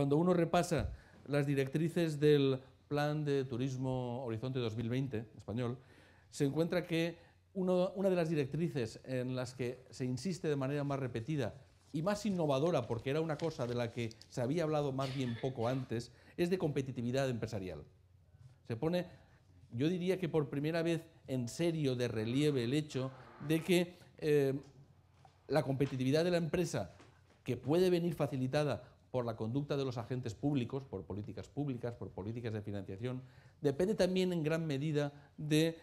cuando uno repasa las directrices del Plan de Turismo Horizonte 2020 español, se encuentra que una de las directrices en las que se insiste de manera más repetida y más innovadora, porque era una cosa de la que se había hablado más bien poco antes, es de competitividad empresarial. Se pone, yo diría que por primera vez en serio de relieve el hecho de que eh, la competitividad de la empresa, que puede venir facilitada por la conducta de los agentes públicos, por políticas públicas, por políticas de financiación, depende también en gran medida del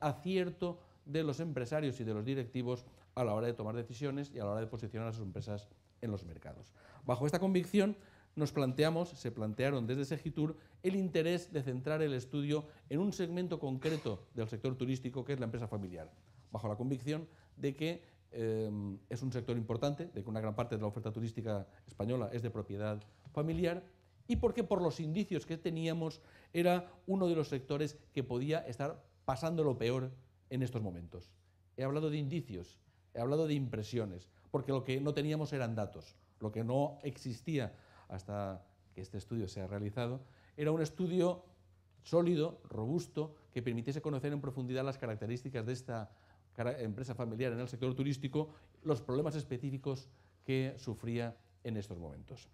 acierto de los empresarios y de los directivos a la hora de tomar decisiones y a la hora de posicionar a sus empresas en los mercados. Bajo esta convicción nos planteamos, se plantearon desde Segitur, el interés de centrar el estudio en un segmento concreto del sector turístico que es la empresa familiar, bajo la convicción de que Em, es un sector importante, de que una gran parte de la oferta turística española es de propiedad familiar, y porque por los indicios que teníamos era uno de los sectores que podía estar pasando lo peor en estos momentos. He hablado de indicios, he hablado de impresiones, porque lo que no teníamos eran datos, lo que no existía hasta que este estudio se ha realizado, era un estudio sólido, robusto, que permitiese conocer en profundidad las características de esta empresa familiar en el sector turístico los problemas específicos que sufría en estos momentos.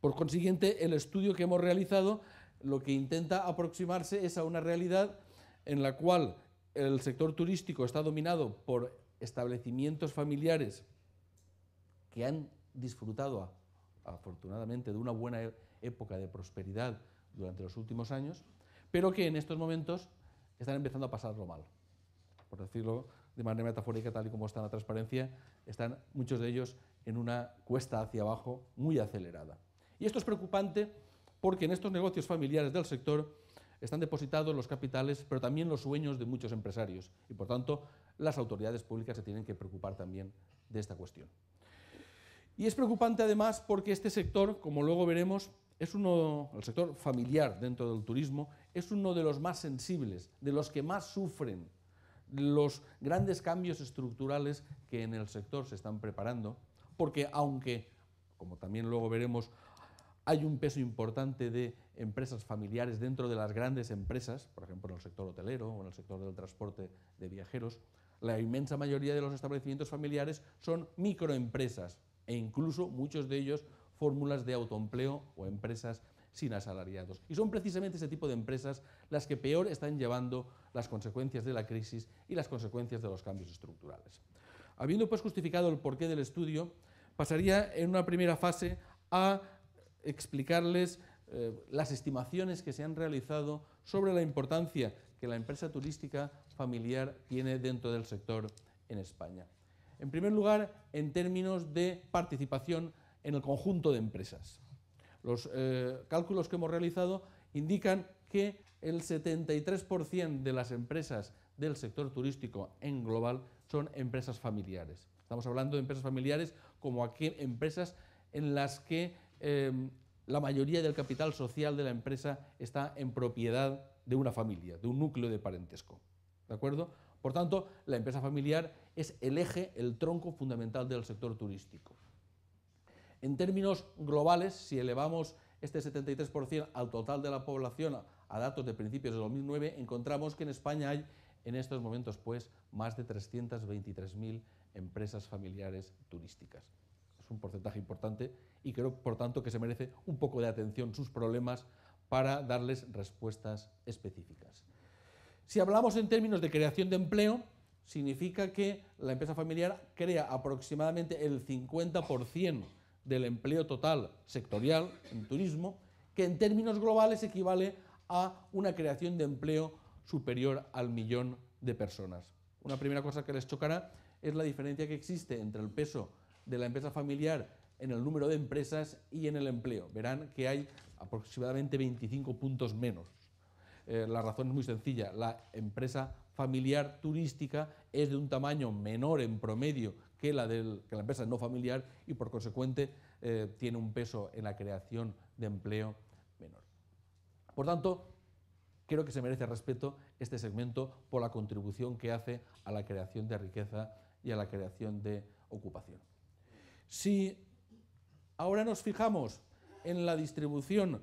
Por consiguiente, el estudio que hemos realizado lo que intenta aproximarse es a una realidad en la cual el sector turístico está dominado por establecimientos familiares que han disfrutado afortunadamente de una buena época de prosperidad durante los últimos años, pero que en estos momentos están empezando a pasarlo mal por decirlo de manera metafórica, tal y como está en la transparencia, están muchos de ellos en una cuesta hacia abajo muy acelerada. Y esto es preocupante porque en estos negocios familiares del sector están depositados los capitales, pero también los sueños de muchos empresarios. Y por tanto, las autoridades públicas se tienen que preocupar también de esta cuestión. Y es preocupante además porque este sector, como luego veremos, es uno, el sector familiar dentro del turismo, es uno de los más sensibles, de los que más sufren los grandes cambios estructurales que en el sector se están preparando, porque aunque, como también luego veremos, hay un peso importante de empresas familiares dentro de las grandes empresas, por ejemplo en el sector hotelero o en el sector del transporte de viajeros, la inmensa mayoría de los establecimientos familiares son microempresas e incluso muchos de ellos fórmulas de autoempleo o empresas sin asalariados. Y son precisamente ese tipo de empresas las que peor están llevando las consecuencias de la crisis y las consecuencias de los cambios estructurales. Habiendo pues justificado el porqué del estudio, pasaría en una primera fase a explicarles eh, las estimaciones que se han realizado sobre la importancia que la empresa turística familiar tiene dentro del sector en España. En primer lugar, en términos de participación en el conjunto de empresas. Los eh, cálculos que hemos realizado indican que el 73% de las empresas del sector turístico en global son empresas familiares. Estamos hablando de empresas familiares como aquí empresas en las que em, la mayoría del capital social de la empresa está en propiedad de una familia, de un núcleo de parentesco. ¿De acuerdo? Por tanto, la empresa familiar es el eje, el tronco fundamental del sector turístico. En términos globales, si elevamos este 73% al total de la población a datos de principios de 2009, encontramos que en España hay en estos momentos pues más de 323.000 empresas familiares turísticas. Es un porcentaje importante y creo, por tanto, que se merece un poco de atención sus problemas para darles respuestas específicas. Si hablamos en términos de creación de empleo, significa que la empresa familiar crea aproximadamente el 50% del empleo total sectorial en turismo, que en términos globales equivale a una creación de empleo superior al millón de personas. Una primera cosa que les chocará es la diferencia que existe entre el peso de la empresa familiar en el número de empresas y en el empleo. Verán que hay aproximadamente 25 puntos menos. Eh, la razón es muy sencilla. La empresa familiar turística es de un tamaño menor en promedio que la, del, que la empresa no familiar y por consecuente eh, tiene un peso en la creación de empleo menor. Por tanto, creo que se merece respeto este segmento por la contribución que hace a la creación de riqueza y a la creación de ocupación. Si ahora nos fijamos en la distribución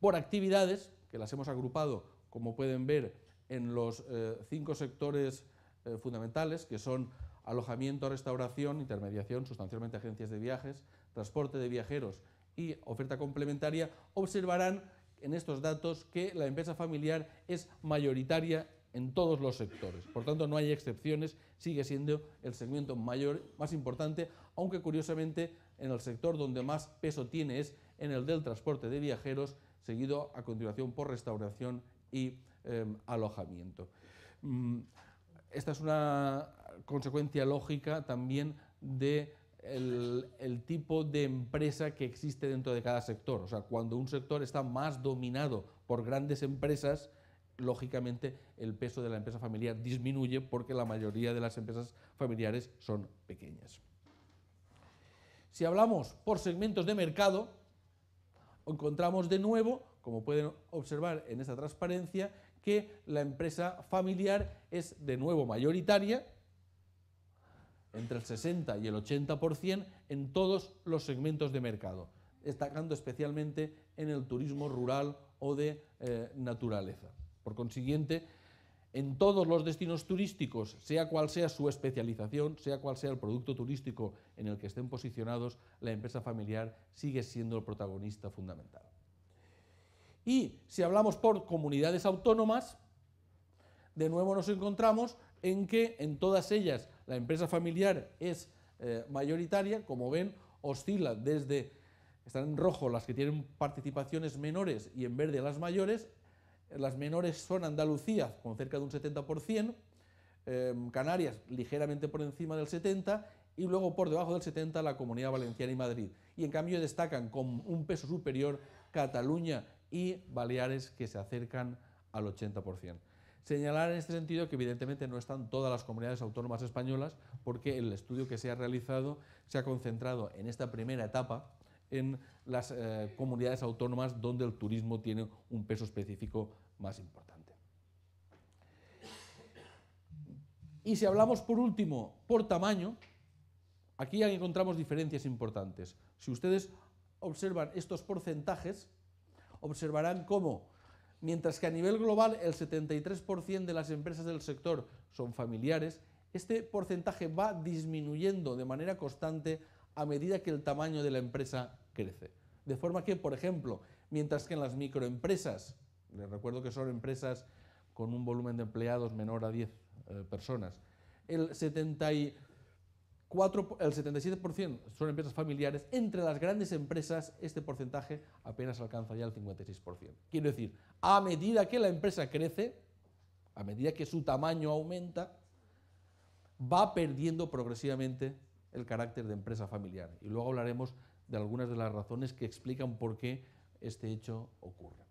por actividades, que las hemos agrupado, como pueden ver, en los eh, cinco sectores eh, fundamentales, que son alojamiento, restauración, intermediación, sustancialmente agencias de viajes, transporte de viajeros y oferta complementaria, observarán en estos datos que la empresa familiar es mayoritaria en todos los sectores. Por tanto, no hay excepciones, sigue siendo el segmento mayor, más importante, aunque curiosamente en el sector donde más peso tiene es en el del transporte de viajeros, seguido a continuación por restauración y em, alojamiento. Mm, esta es una consecuencia lógica también de el, tipo de empresa que existe dentro de cada sector. O sea, cuando un sector está más dominado por grandes empresas, lógicamente el peso de la empresa familiar disminuye porque la mayoría de las empresas familiares son pequeñas. Si hablamos por segmentos de mercado, encontramos de nuevo, como pueden observar en esta transparencia, que la empresa familiar es de nuevo mayoritaria, entre el 60 y el 80% en todos los segmentos de mercado, destacando especialmente en el turismo rural o de eh, naturaleza. Por consiguiente, en todos los destinos turísticos, sea cual sea su especialización, sea cual sea el producto turístico en el que estén posicionados, la empresa familiar sigue siendo el protagonista fundamental. Y si hablamos por comunidades autónomas, de nuevo nos encontramos en que en todas ellas la empresa familiar es eh, mayoritaria, como ven, oscila desde, están en rojo las que tienen participaciones menores y en verde las mayores, las menores son Andalucía con cerca de un 70%, em, Canarias ligeramente por encima del 70% y luego por debajo del 70% la Comunidad Valenciana y Madrid. Y en cambio destacan con un peso superior Cataluña y Baleares que se acercan al 80%. Señalar en este sentido que evidentemente no están todas las comunidades autónomas españolas porque el estudio que se ha realizado se ha concentrado en esta primera etapa en las eh, comunidades autónomas donde el turismo tiene un peso específico más importante. Y si hablamos por último por tamaño, aquí encontramos diferencias importantes. Si ustedes observan estos porcentajes, observarán cómo Mientras que a nivel global el 73% de las empresas del sector son familiares, este porcentaje va disminuyendo de manera constante a medida que el tamaño de la empresa crece. De forma que, por ejemplo, mientras que en las microempresas, les recuerdo que son empresas con un volumen de empleados menor a 10 eh, personas, el 70 el 77% son empresas familiares, entre las grandes empresas este porcentaje apenas alcanza ya el 56%. Quiero decir, a medida que la empresa crece, a medida que su tamaño aumenta, va perdiendo progresivamente el carácter de empresa familiar. Y luego hablaremos de algunas de las razones que explican por qué este hecho ocurre.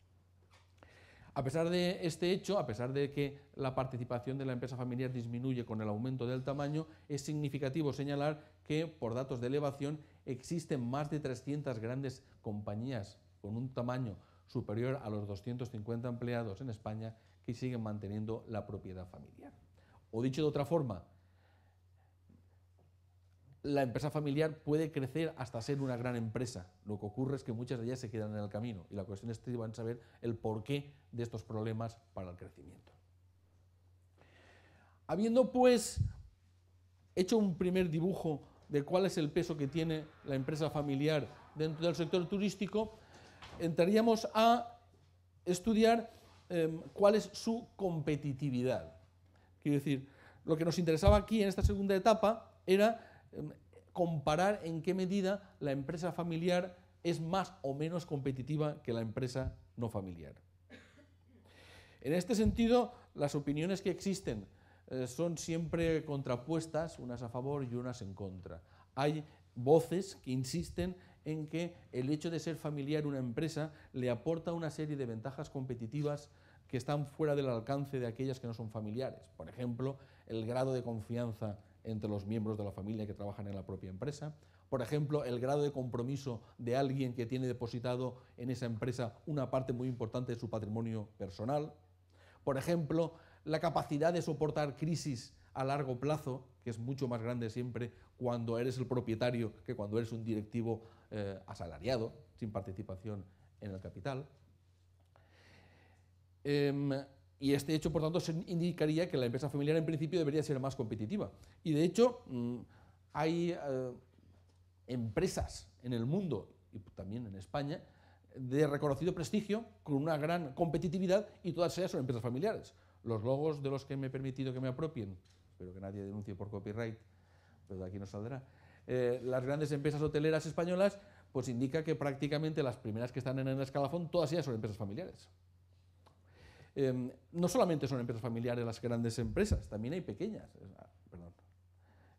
A pesar de este hecho, a pesar de que la participación de la empresa familiar disminuye con el aumento del tamaño, es significativo señalar que, por datos de elevación, existen más de 300 grandes compañías con un tamaño superior a los 250 empleados en España que siguen manteniendo la propiedad familiar. O dicho de otra forma, la empresa familiar puede crecer hasta ser una gran empresa. Lo que ocurre es que muchas de ellas se quedan en el camino y la cuestión es que van a saber el porqué de estos problemas para el crecimiento. Habiendo pues hecho un primer dibujo de cuál es el peso que tiene la empresa familiar dentro del sector turístico, entraríamos a estudiar em, cuál es su competitividad. Quiero decir, lo que nos interesaba aquí en esta segunda etapa era Em, comparar en qué medida la empresa familiar es más o menos competitiva que la empresa no familiar. En este sentido, las opiniones que existen eh, son siempre contrapuestas, unas a favor y unas en contra. Hay voces que insisten en que el hecho de ser familiar una empresa le aporta una serie de ventajas competitivas que están fuera del alcance de aquellas que no son familiares. Por ejemplo, el grado de confianza entre los miembros de la familia que trabajan en la propia empresa. Por ejemplo, el grado de compromiso de alguien que tiene depositado en esa empresa una parte muy importante de su patrimonio personal. Por ejemplo, la capacidad de soportar crisis a largo plazo, que es mucho más grande siempre cuando eres el propietario que cuando eres un directivo eh, asalariado, sin participación en el capital. Em, y este hecho, por tanto, indicaría que la empresa familiar en principio debería ser más competitiva. Y de hecho, mm, hay eh, empresas en el mundo y también en España de reconocido prestigio, con una gran competitividad y todas ellas son empresas familiares. Los logos de los que me he permitido que me apropien, espero que nadie denuncie por copyright, pero de aquí no saldrá, eh, las grandes empresas hoteleras españolas, pues indica que prácticamente las primeras que están en el escalafón, todas ellas son empresas familiares. Em, no solamente son empresas familiares las grandes empresas, también hay pequeñas. Ah,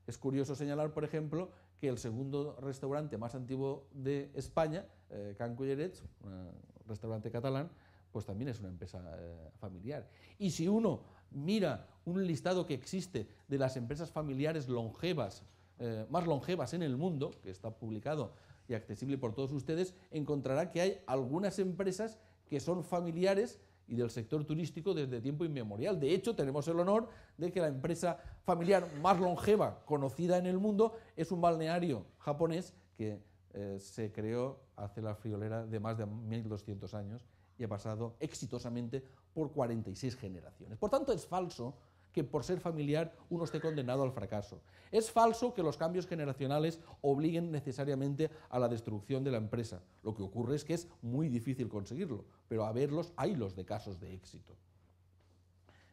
es curioso señalar, por ejemplo, que el segundo restaurante más antiguo de España, eh, Can Cullerets, un restaurante catalán, pues también es una empresa eh, familiar. Y si uno mira un listado que existe de las empresas familiares longevas, eh, más longevas en el mundo, que está publicado y accesible por todos ustedes, encontrará que hay algunas empresas que son familiares y del sector turístico desde tiempo inmemorial. De hecho, tenemos el honor de que la empresa familiar más longeva conocida en el mundo es un balneario japonés que eh, se creó hace la friolera de más de 1.200 años y ha pasado exitosamente por 46 generaciones. Por tanto, es falso que por ser familiar uno esté condenado al fracaso. Es falso que los cambios generacionales obliguen necesariamente a la destrucción de la empresa. Lo que ocurre es que es muy difícil conseguirlo, pero a verlos hay los de casos de éxito.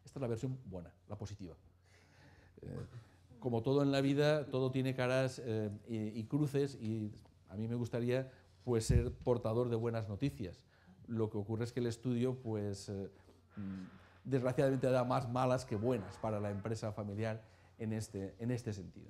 Esta es la versión buena, la positiva. Eh, como todo en la vida, todo tiene caras eh, y, cruces y a mí me gustaría pues, ser portador de buenas noticias. Lo que ocurre es que el estudio pues, eh, mm, desgraciadamente da más malas que buenas para la empresa familiar este, en este, sentido.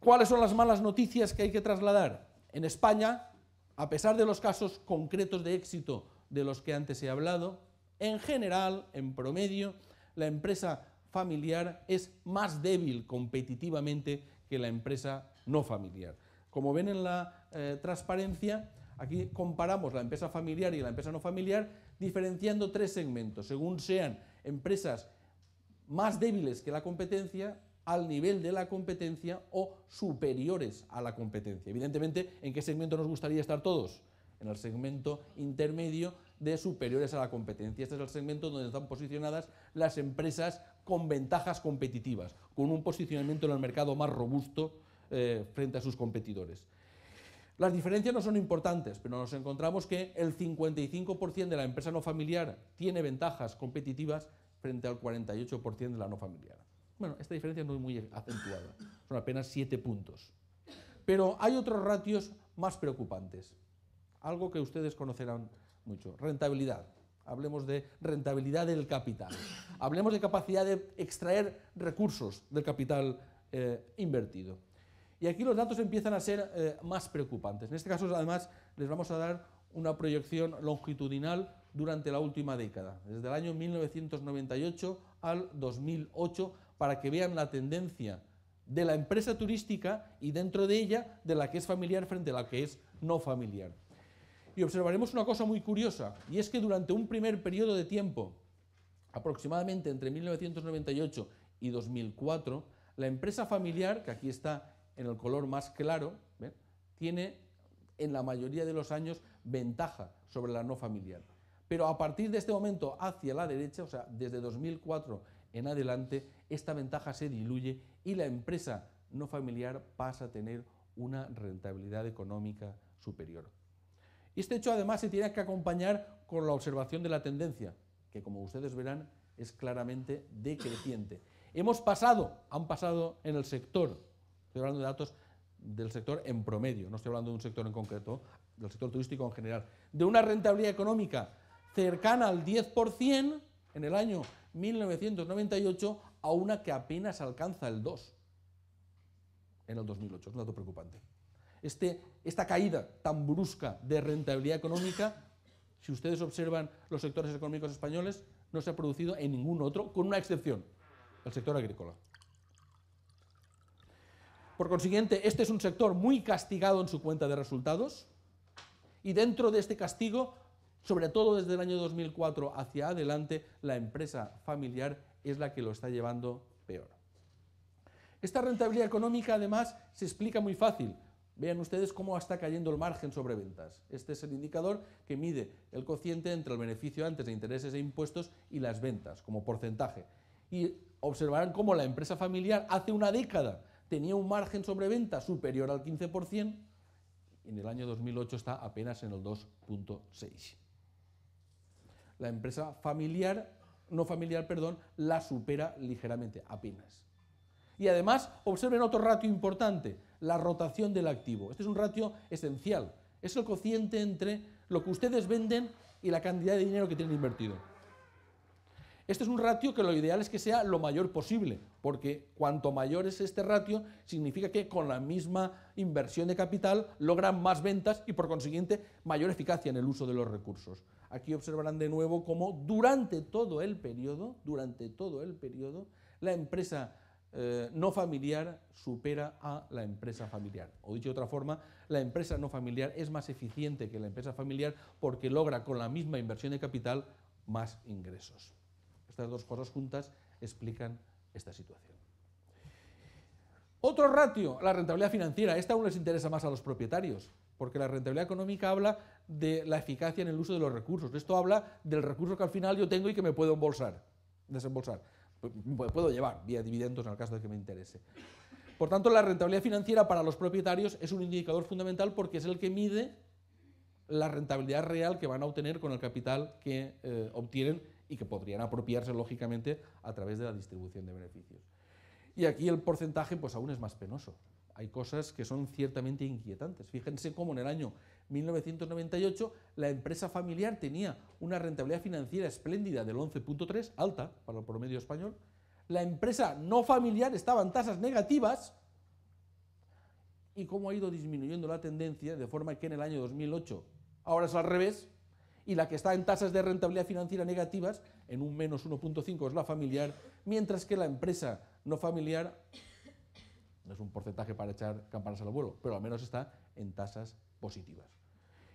¿Cuáles son las malas noticias que hay que trasladar? En España, a pesar de los casos concretos de éxito de los que antes he hablado, en general, en promedio, la empresa familiar es más débil competitivamente que la empresa no familiar. Como ven en la eh, transparencia, aquí comparamos la empresa familiar y la empresa no familiar diferenciando tres segmentos, según sean empresas más débiles que la competencia, al nivel de la competencia o superiores a la competencia. Evidentemente, ¿en qué segmento nos gustaría estar todos? En el segmento intermedio de superiores a la competencia. Este es el segmento donde están posicionadas las empresas con ventajas competitivas, con un posicionamiento en el mercado más robusto eh, frente a sus competidores. Las diferencias no son importantes, pero nos encontramos que el 55% de la empresa no familiar tiene ventajas competitivas frente al 48% de la no familiar. Bueno, esta diferencia no es muy acentuada, son apenas 7 puntos. Pero hay otros ratios más preocupantes, algo que ustedes conocerán mucho, rentabilidad. Hablemos de rentabilidad del capital, hablemos de capacidad de extraer recursos del capital eh, invertido. Y aquí los datos empiezan a ser eh, más preocupantes. En este caso, además, les vamos a dar una proyección longitudinal durante la última década, desde el año 1998 al 2008, para que vean la tendencia de la empresa turística y dentro de ella de la que es familiar frente a la que es no familiar. Y observaremos una cosa muy curiosa, y es que durante un primer periodo de tiempo, aproximadamente entre 1998 y 2004, la empresa familiar, que aquí está en el color más claro, tiene en la mayoría de los años ventaja sobre la no familiar. Pero a partir de este momento hacia la derecha, o sea, desde 2004 en adelante, esta ventaja se diluye y la empresa no familiar pasa a tener una rentabilidad económica superior. Este hecho además se tiene que acompañar con la observación de la tendencia, que como ustedes verán es claramente decreciente. Hemos pasado, han pasado en el sector Estoy hablando de datos del sector en promedio, no estoy hablando de un sector en concreto, del sector turístico en general, de una rentabilidad económica cercana al 10% en el año 1998 a una que apenas alcanza el 2 en el 2008. Es un dato preocupante. Este, esta caída tan brusca de rentabilidad económica, si ustedes observan los sectores económicos españoles, no se ha producido en ningún otro, con una excepción, el sector agrícola. Por consiguiente, este es un sector muy castigado en su cuenta de resultados y dentro de este castigo, sobre todo desde el año 2004 hacia adelante, la empresa familiar es la que lo está llevando peor. Esta rentabilidad económica, además, se explica muy fácil. Vean ustedes cómo está cayendo el margen sobre ventas. Este es el indicador que mide el cociente entre el beneficio antes de intereses e impuestos y las ventas como porcentaje. Y observarán cómo la empresa familiar hace una década tenía un margen sobre venta superior al 15%, en el año 2008 está apenas en el 2.6. La empresa familiar, no familiar, perdón, la supera ligeramente, apenas. Y además, observen otro ratio importante, la rotación del activo. Este es un ratio esencial, es el cociente entre lo que ustedes venden y la cantidad de dinero que tienen invertido. Este es un ratio que lo ideal es que sea lo mayor posible, porque cuanto mayor es este ratio, significa que con la misma inversión de capital logran más ventas y por consiguiente mayor eficacia en el uso de los recursos. Aquí observarán de nuevo cómo durante todo el periodo, durante todo el periodo, la empresa eh, no familiar supera a la empresa familiar. O dicho de otra forma, la empresa no familiar es más eficiente que la empresa familiar porque logra con la misma inversión de capital más ingresos. Estas dos cosas juntas explican esta situación. Otro ratio, la rentabilidad financiera. Esta aún les interesa más a los propietarios, porque la rentabilidad económica habla de la eficacia en el uso de los recursos. Esto habla del recurso que al final yo tengo y que me puedo embolsar, desembolsar. Puedo llevar vía dividendos en el caso de que me interese. Por tanto, la rentabilidad financiera para los propietarios es un indicador fundamental porque es el que mide la rentabilidad real que van a obtener con el capital que eh, obtienen y que podrían apropiarse lógicamente a través de la distribución de beneficios. Y aquí el porcentaje pues aún es más penoso. Hay cosas que son ciertamente inquietantes. Fíjense cómo en el año 1998 la empresa familiar tenía una rentabilidad financiera espléndida del 11.3, alta para el promedio español. La empresa no familiar estaba en tasas negativas y cómo ha ido disminuyendo la tendencia de forma que en el año 2008 ahora es al revés, y la que está en tasas de rentabilidad financiera negativas, en un menos 1.5 es la familiar, mientras que la empresa no familiar no es un porcentaje para echar campanas al vuelo, pero al menos está en tasas positivas.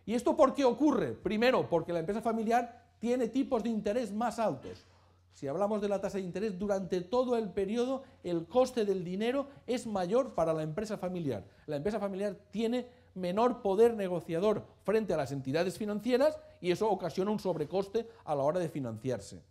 ¿Y esto por qué ocurre? Primero, porque la empresa familiar tiene tipos de interés más altos. Si hablamos de la tasa de interés, durante todo el periodo el coste del dinero es mayor para la empresa familiar. La empresa familiar tiene menor poder negociador frente a las entidades financieras y eso ocasiona un sobrecoste a la hora de financiarse.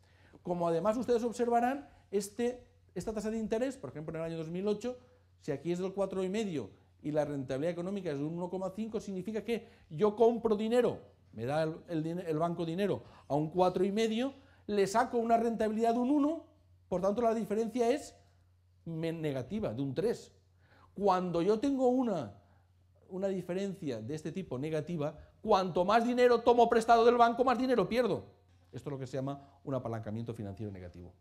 Como además ustedes observarán, este, esta tasa de interés, por ejemplo en el año 2008, si aquí es del 4,5 y la rentabilidad económica es de 1,5, significa que yo compro dinero, me da el, el banco dinero a un 4,5, le saco una rentabilidad de un 1, por tanto la diferencia es negativa, de un 3. Cuando yo tengo una una diferencia de este tipo negativa, cuanto más dinero tomo prestado del banco, más dinero pierdo. Esto es lo que se llama un apalancamiento financiero negativo.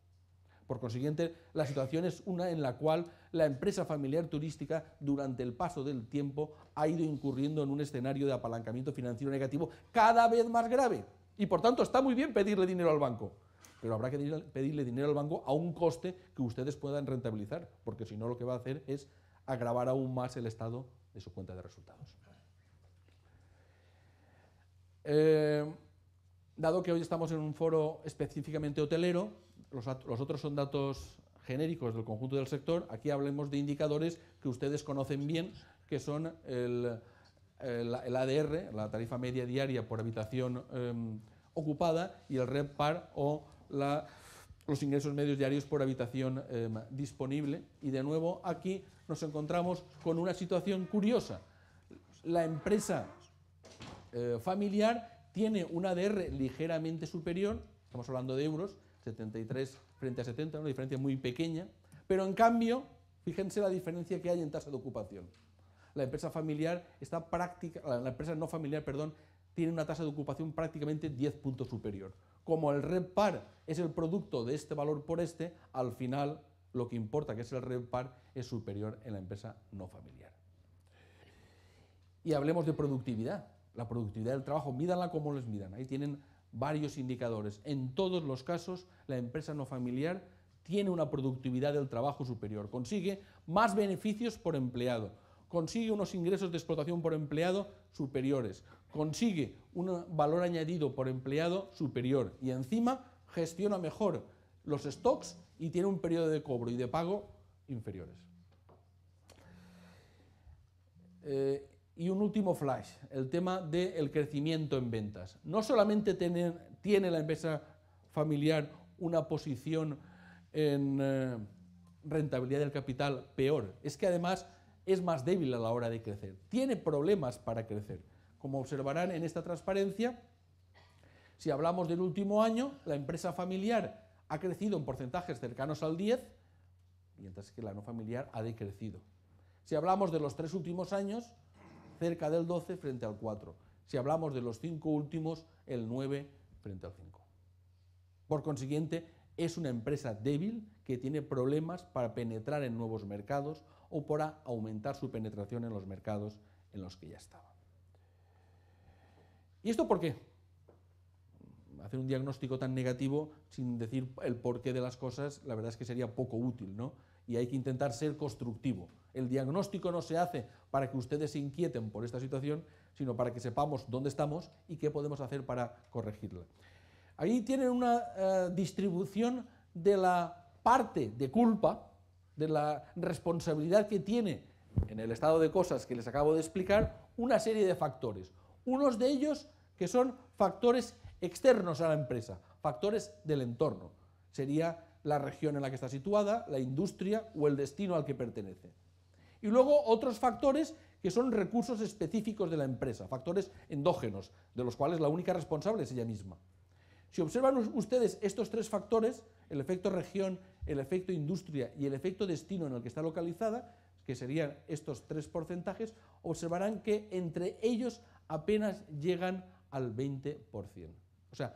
Por consiguiente, la situación es una en la cual la empresa familiar turística durante el paso del tiempo ha ido incurriendo en un escenario de apalancamiento financiero negativo cada vez más grave. Y por tanto está muy bien pedirle dinero al banco, pero habrá que pedirle dinero al banco a un coste que ustedes puedan rentabilizar, porque si no lo que va a hacer es agravar aún más el estado de su cuenta de resultados. Eh, dado que hoy estamos en un foro específicamente hotelero, los, otros son datos genéricos del conjunto del sector, aquí hablemos de indicadores que ustedes conocen bien, que son el, ADR, la tarifa media diaria por habitación em, ocupada, y el RevPAR o la los ingresos medios diarios por habitación eh, disponible. Y de nuevo aquí nos encontramos con una situación curiosa. La empresa eh, familiar tiene una ADR ligeramente superior, estamos hablando de euros, 73 frente a 70, una diferencia muy pequeña, pero en cambio, fíjense la diferencia que hay en tasa de ocupación. La empresa familiar está práctica, la empresa no familiar, perdón, tiene una tasa de ocupación prácticamente 10 puntos superior como el red par es el producto de este valor por este, al final lo que importa, que es el red par, es superior en la empresa no familiar. Y hablemos de productividad. La productividad del trabajo, mídanla como les midan. Ahí tienen varios indicadores. En todos los casos, la empresa no familiar tiene una productividad del trabajo superior, consigue más beneficios por empleado, consigue unos ingresos de explotación por empleado superiores, consigue un valor añadido por empleado superior y encima gestiona mejor los stocks y tiene un periodo de cobro y de pago inferiores. Eh, y un último flash, el tema del crecimiento en ventas. No solamente tiene, la empresa familiar una posición en eh, rentabilidad del capital peor, es que además es más débil a la hora de crecer, tiene problemas para crecer. Como observarán en esta transparencia, si hablamos del último año, la empresa familiar ha crecido en porcentajes cercanos al 10, mientras que la no familiar ha decrecido. Si hablamos de los tres últimos años, cerca del 12 frente al 4. Si hablamos de los cinco últimos, el 9 frente al 5. Por consiguiente, es una empresa débil que tiene problemas para penetrar en nuevos mercados o para aumentar su penetración en los mercados en los que ya estaba. ¿Y esto por qué? Hacer un diagnóstico tan negativo sin decir el porqué de las cosas, la verdad es que sería poco útil, ¿no? Y hay que intentar ser constructivo. El diagnóstico no se hace para que ustedes se inquieten por esta situación, sino para que sepamos dónde estamos y qué podemos hacer para corregirla. Ahí tienen una eh, distribución de la parte de culpa, de la responsabilidad que tiene en el estado de cosas que les acabo de explicar, una serie de factores. Unos de ellos que son factores externos a la empresa, factores del entorno. Sería la región en la que está situada, la industria o el destino al que pertenece. Y luego otros factores que son recursos específicos de la empresa, factores endógenos, de los cuales la única responsable es ella misma. Si observan ustedes estos tres factores, el efecto región, el efecto industria y el efecto destino en el que está localizada, que serían estos tres porcentajes, observarán que entre ellos apenas llegan al 20%. O sea,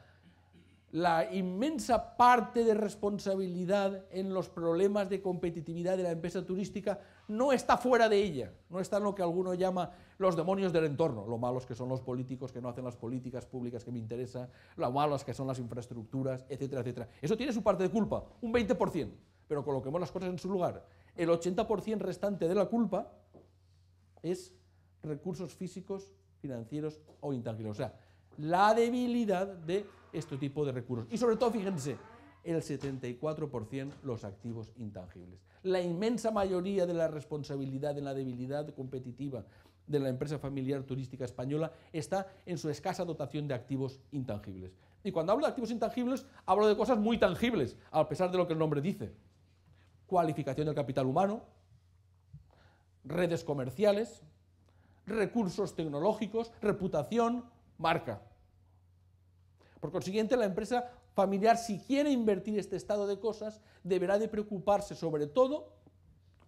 la inmensa parte de responsabilidad en los problemas de competitividad de la empresa turística no está fuera de ella, no está en lo que alguno llama los demonios del entorno, lo malos que son los políticos que no hacen las políticas públicas que me interesan, lo malos que son las infraestructuras, etcétera, etcétera. Eso tiene su parte de culpa, un 20%, pero coloquemos las cosas en su lugar. El 80% restante de la culpa es recursos físicos, financieros o intangibles. O sea, la debilidad de este tipo de recursos. Y sobre todo, fíjense, el 74% los activos intangibles. La inmensa mayoría de la responsabilidad en la debilidad competitiva de la empresa familiar turística española está en su escasa dotación de activos intangibles. Y cuando hablo de activos intangibles, hablo de cosas muy tangibles, a pesar de lo que el nombre dice. Cualificación del capital humano, redes comerciales, recursos tecnológicos, reputación, marca. Por consiguiente, la empresa familiar, si quiere invertir este estado de cosas, deberá de preocuparse sobre todo,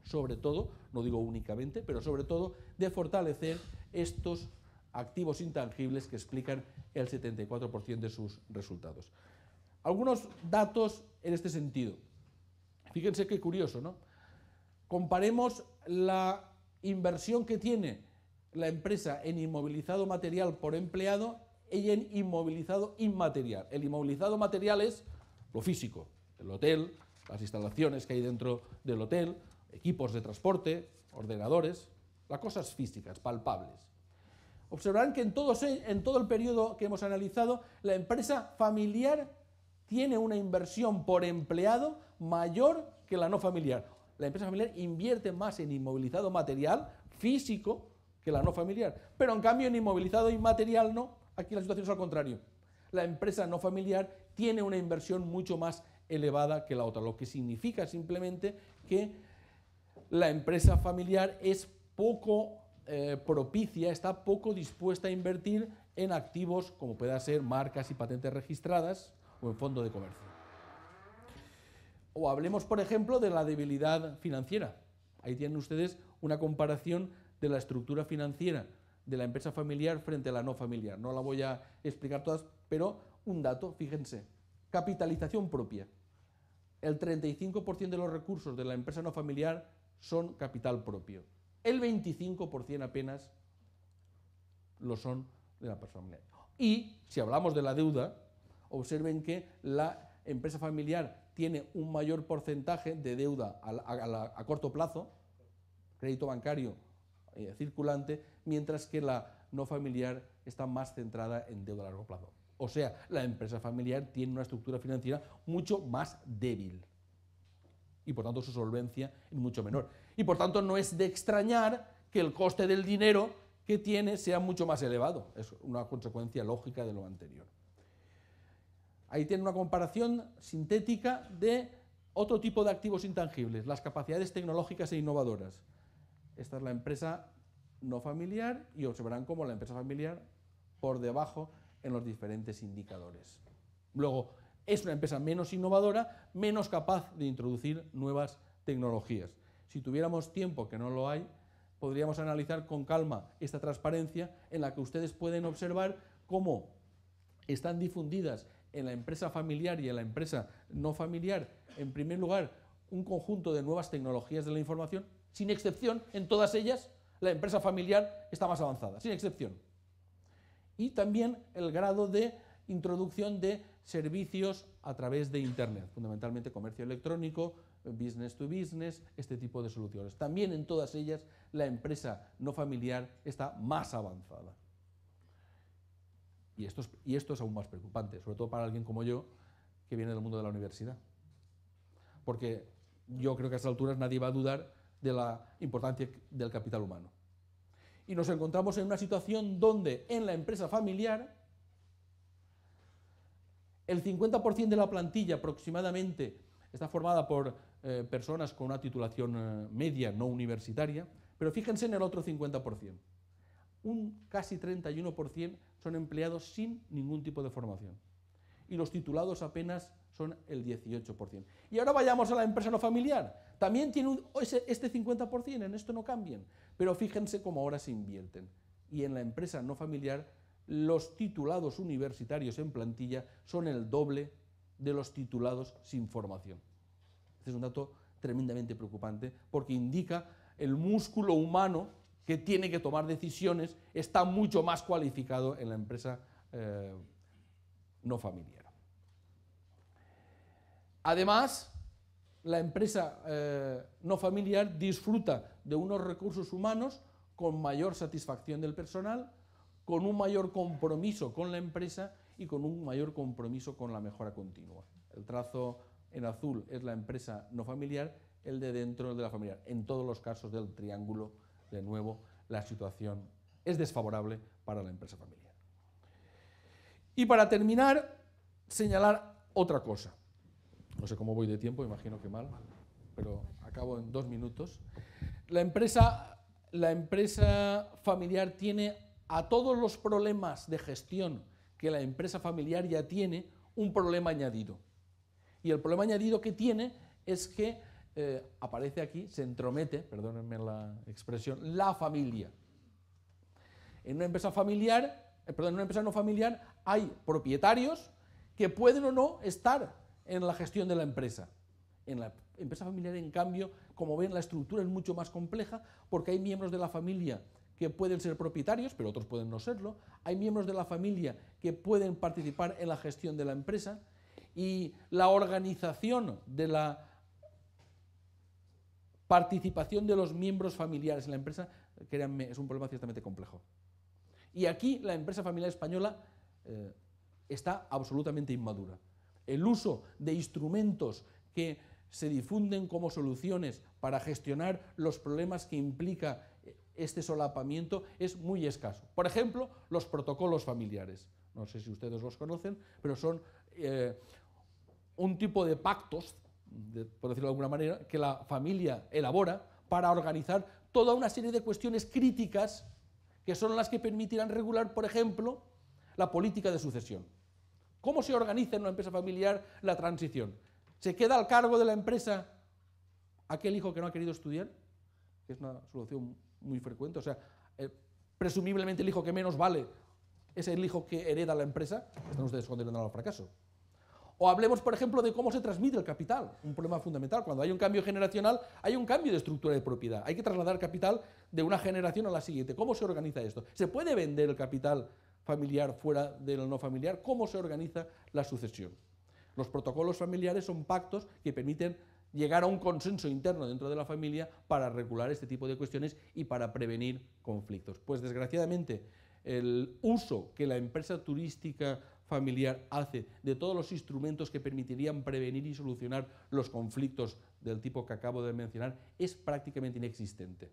sobre todo, no digo únicamente, pero sobre todo de fortalecer estos activos intangibles que explican el 74% de sus resultados. Algunos datos en este sentido. Fíjense qué curioso, ¿no? Comparemos la inversión que tiene la empresa en inmovilizado material por empleado y en inmovilizado inmaterial. El inmovilizado material es lo físico, el hotel, las instalaciones que hay dentro del hotel, equipos de transporte, ordenadores, las cosas físicas, palpables. Observarán que en, en todo el periodo que hemos analizado, la empresa familiar tiene una inversión por empleado mayor que la no familiar. La empresa familiar invierte más en inmovilizado material físico que la no familiar, pero en cambio en inmovilizado inmaterial no. Aquí la situación es al contrario. La empresa no familiar tiene una inversión mucho más elevada que la otra, lo que significa simplemente que la empresa familiar es poco eh, propicia, está poco dispuesta a invertir en activos como puedan ser marcas y patentes registradas o en fondo de comercio. O hablemos, por ejemplo, de la debilidad financiera. Ahí tienen ustedes una comparación de la estructura financiera de la empresa familiar frente a la no familiar. No la voy a explicar todas, pero un dato, fíjense, capitalización propia. El 35% de los recursos de la empresa no familiar son capital propio. El 25% apenas lo son de la persona Y si hablamos de la deuda, observen que la empresa familiar tiene un mayor porcentaje de deuda a corto plazo, crédito bancario eh, circulante, mientras que la no familiar está más centrada en deuda a largo plazo. O sea, la empresa familiar tiene una estructura financiera mucho más débil y por tanto su solvencia es mucho menor. Y por tanto no es de extrañar que el coste del dinero que tiene sea mucho más elevado. Es una consecuencia lógica de lo anterior. Ahí tiene una comparación sintética de otro tipo de activos intangibles, las capacidades tecnológicas e innovadoras. Esta es la empresa no familiar y observarán cómo la empresa familiar por debajo en los diferentes indicadores. Luego, es una empresa menos innovadora, menos capaz de introducir nuevas tecnologías. Si tuviéramos tiempo, que no lo hay, podríamos analizar con calma esta transparencia en la que ustedes pueden observar cómo están difundidas en la empresa familiar y en la empresa no familiar, en primer lugar, un conjunto de nuevas tecnologías de la información, sin excepción, en todas ellas, la empresa familiar está más avanzada, sin excepción. Y también el grado de introducción de servicios a través de Internet, fundamentalmente comercio electrónico, business to business, este tipo de soluciones. También en todas ellas la empresa no familiar está más avanzada. Y esto, es, aún más preocupante, sobre todo para alguien como yo, que viene del mundo de la universidad. Porque yo creo que a estas alturas nadie va a dudar de la importancia del capital humano. Y nos encontramos en una situación donde en la empresa familiar el 50% de la plantilla aproximadamente está formada por eh, personas con una titulación eh, media no universitaria, pero fíjense en el otro 50%. Un casi 31% son empleados sin ningún tipo de formación. Y los titulados apenas son el 18%. Y ahora vayamos a la empresa no familiar. También tiene este 50%, en esto no cambien, pero fíjense cómo ahora se invierten. Y en la empresa no familiar, los titulados universitarios en plantilla son el doble de los titulados sin formación. Este es un dato tremendamente preocupante porque indica el músculo humano que tiene que tomar decisiones está mucho más cualificado en la empresa eh, no familiar. Además, la empresa eh, no familiar disfruta de unos recursos humanos con mayor satisfacción del personal, con un mayor compromiso con la empresa y con un mayor compromiso con la mejora continua. El trazo en azul es la empresa no familiar, el de dentro el de la familiar. En todos los casos del triángulo, de nuevo, la situación es desfavorable para la empresa familiar. Y para terminar, señalar otra cosa. No sé cómo voy de tiempo, imagino que mal, pero acabo en dos minutos. La empresa, la empresa familiar tiene a todos los problemas de gestión que la empresa familiar ya tiene un problema añadido. Y el problema añadido que tiene es que eh, aparece aquí, se entromete, perdónenme la expresión, la familia. En una empresa familiar, eh, perdón, en una empresa no familiar hay propietarios que pueden o no estar en la gestión de la empresa. En la empresa familiar, en cambio, como ven, la estructura es mucho más compleja porque hay miembros de la familia que pueden ser propietarios, pero otros pueden no serlo. Hay miembros de la familia que pueden participar en la gestión de la empresa y la organización de la participación de los miembros familiares en la empresa, créanme, es un problema ciertamente complejo. Y aquí la empresa familiar española eh, está absolutamente inmadura el uso de instrumentos que se difunden como soluciones para gestionar los problemas que implica eh, este solapamiento es muy escaso. Por ejemplo, los protocolos familiares. No sé si ustedes los conocen, pero son eh, un tipo de pactos, por decirlo de alguna manera, que la familia elabora para organizar toda una serie de cuestiones críticas que son las que permitirán regular, por ejemplo, la política de sucesión. ¿Cómo se organiza en una empresa familiar la transición? ¿Se queda al cargo de la empresa aquel hijo que no ha querido estudiar? Es una solución muy frecuente. O sea, eh, presumiblemente el hijo que menos vale es el hijo que hereda la empresa. Están ustedes condenando al fracaso. O hablemos, por ejemplo, de cómo se transmite el capital, un problema fundamental. Cuando hay un cambio generacional, hay un cambio de estructura de propiedad. Hay que trasladar capital de una generación a la siguiente. ¿Cómo se organiza esto? ¿Se puede vender el capital familiar fuera del no familiar, cómo se organiza la sucesión. Los protocolos familiares son pactos que permiten llegar a un consenso interno dentro de la familia para regular este tipo de cuestiones y para prevenir conflictos. Pues desgraciadamente el uso que la empresa turística familiar hace de todos los instrumentos que permitirían prevenir y solucionar los conflictos del tipo que acabo de mencionar es prácticamente inexistente.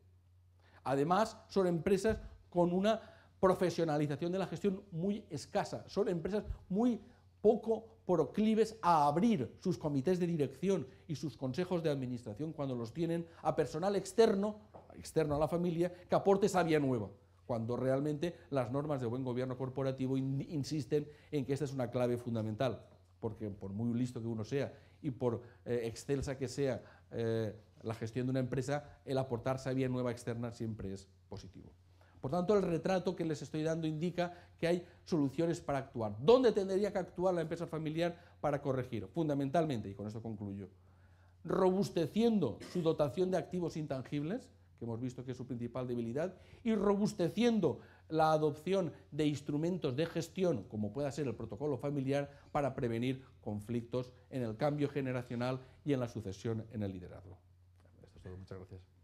Además, son empresas con una profesionalización de la gestión muy escasa. Son empresas muy poco proclives a abrir sus comités de dirección y sus consejos de administración cuando los tienen a personal externo, externo a la familia, que aporte vía nueva, cuando realmente las normas de buen gobierno corporativo insisten en que esta es una clave fundamental, porque por muy listo que uno sea y por eh, excelsa que sea eh, la gestión de una empresa, el aportar vía nueva externa siempre es positivo. Por tanto, el retrato que les estoy dando indica que hay soluciones para actuar. ¿Dónde tendría que actuar la empresa familiar para corregir? Fundamentalmente, y con esto concluyo, robusteciendo su dotación de activos intangibles, que hemos visto que es su principal debilidad, y robusteciendo la adopción de instrumentos de gestión, como pueda ser el protocolo familiar, para prevenir conflictos en el cambio generacional y en la sucesión en el liderazgo. Esto es todo. Muchas gracias.